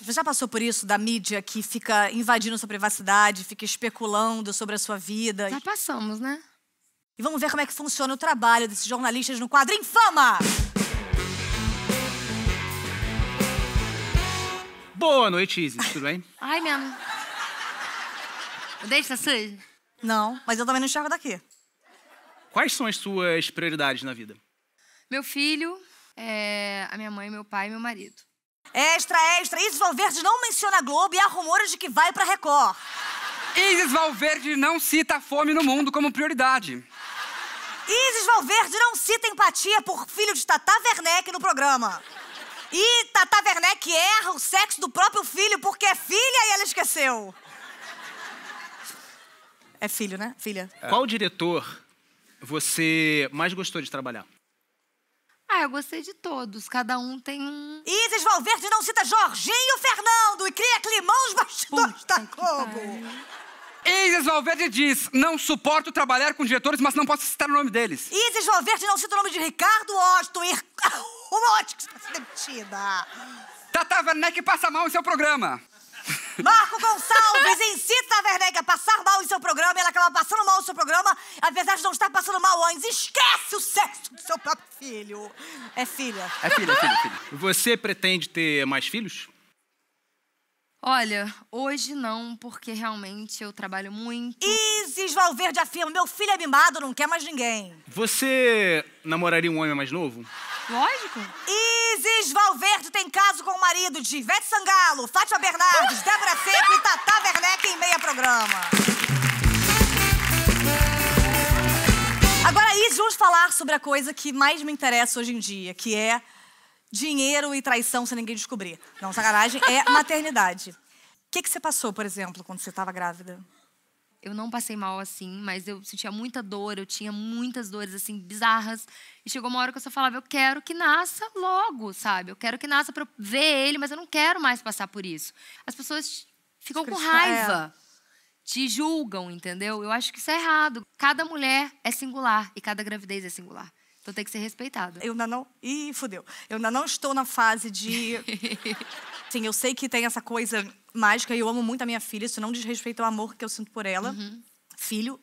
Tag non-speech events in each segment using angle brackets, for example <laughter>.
Você Já passou por isso da mídia que fica invadindo sua privacidade, fica especulando sobre a sua vida? Já passamos, né? E vamos ver como é que funciona o trabalho desses jornalistas no quadro Infama! Boa noite, Isis. Tudo bem? <laughs> Ai, mesmo. O dente tá sujo? Não, mas eu também não enxergo daqui. Quais são as suas prioridades na vida? Meu filho, é, a minha mãe, meu pai e meu marido. Extra, extra. Isis Valverde não menciona a Globo e há rumores de que vai pra Record. Isis Valverde não cita a fome no mundo como prioridade. Isis Valverde não cita empatia por filho de Tata Werneck no programa. E Tata Werneck erra o sexo do próprio filho porque é filha e ela esqueceu. É filho, né? Filha. Qual diretor você mais gostou de trabalhar? Ah, eu gostei de todos. Cada um tem um. Isis Valverde não cita Jorginho Fernando e cria climão os bastidores Puta da Globo. Isis Valverde diz: Não suporto trabalhar com diretores, mas não posso citar o nome deles. Isis Valverde não cita o nome de Ricardo Osto e. <laughs> Uma ótima que está sendo demitida. Tata Werneck passa mal em seu programa. Marco Gonçalves <laughs> incita a Werneck a passar mal filho. É filha. É filha, é filha, é filha. Você pretende ter mais filhos? Olha, hoje não, porque realmente eu trabalho muito. Isis Valverde afirma, meu filho é mimado, não quer mais ninguém. Você namoraria um homem mais novo? Lógico. Isis Valverde tem caso com o marido de Ivete Sangalo, Fátima Bernardes, Débora Seco e Tata Werneck em meia programa. falar sobre a coisa que mais me interessa hoje em dia, que é dinheiro e traição sem ninguém descobrir. Não, sacanagem, é <laughs> maternidade. O que, que você passou, por exemplo, quando você estava grávida? Eu não passei mal assim, mas eu sentia muita dor, eu tinha muitas dores assim bizarras. E chegou uma hora que eu só falava, eu quero que nasça logo, sabe? Eu quero que nasça para ver ele, mas eu não quero mais passar por isso. As pessoas ficam com é. raiva. É te julgam, entendeu? Eu acho que isso é errado. Cada mulher é singular e cada gravidez é singular. Então tem que ser respeitada. Eu ainda não. Ih, fudeu. Eu ainda não estou na fase de. <laughs> Sim, eu sei que tem essa coisa mágica e eu amo muito a minha filha. Isso não desrespeita o amor que eu sinto por ela. Uhum. Filho.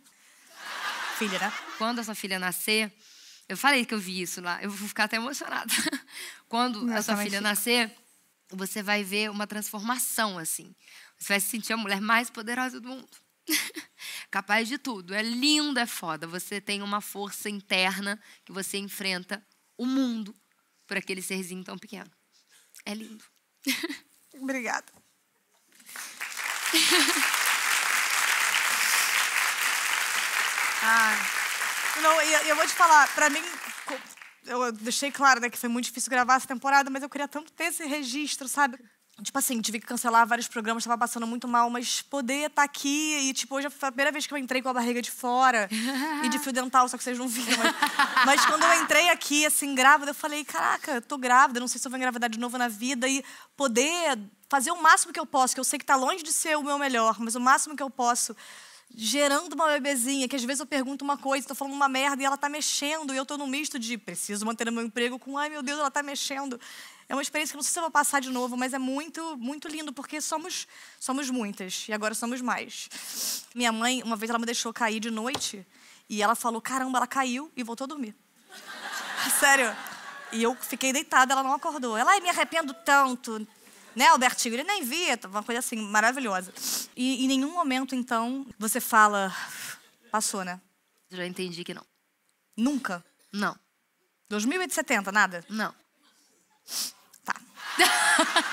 Filha, né? Quando a sua filha nascer, eu falei que eu vi isso lá. Eu vou ficar até emocionada. <laughs> Quando não, a sua filha fica. nascer, você vai ver uma transformação, assim. Você vai se sentir a mulher mais poderosa do mundo. <laughs> Capaz de tudo. É lindo, é foda. Você tem uma força interna que você enfrenta o mundo por aquele serzinho tão pequeno. É lindo. <laughs> Obrigada. <laughs> Ah. Não, eu, eu vou te falar, para mim, eu deixei claro né, que foi muito difícil gravar essa temporada, mas eu queria tanto ter esse registro, sabe? Tipo assim, tive que cancelar vários programas, tava passando muito mal, mas poder estar tá aqui. E, tipo, hoje foi a primeira vez que eu entrei com a barriga de fora e de fio dental, só que vocês não viram. Mas, <laughs> mas quando eu entrei aqui, assim, grávida, eu falei: caraca, tô grávida, não sei se eu vou engravidar de novo na vida. E poder fazer o máximo que eu posso, que eu sei que tá longe de ser o meu melhor, mas o máximo que eu posso gerando uma bebezinha, que às vezes eu pergunto uma coisa, estou falando uma merda e ela está mexendo, e eu estou num misto de preciso manter meu emprego com, ai meu Deus, ela está mexendo. É uma experiência que não sei se eu vou passar de novo, mas é muito, muito lindo, porque somos, somos muitas e agora somos mais. Minha mãe, uma vez ela me deixou cair de noite e ela falou: caramba, ela caiu e voltou a dormir. <laughs> Sério. E eu fiquei deitada, ela não acordou. Ela, ai, me arrependo tanto, né, Albertinho? Ele nem via, tá, uma coisa assim, maravilhosa. E em nenhum momento, então, você fala, passou, né? Já entendi que não. Nunca? Não. 2070, nada? Não. Tá. <laughs>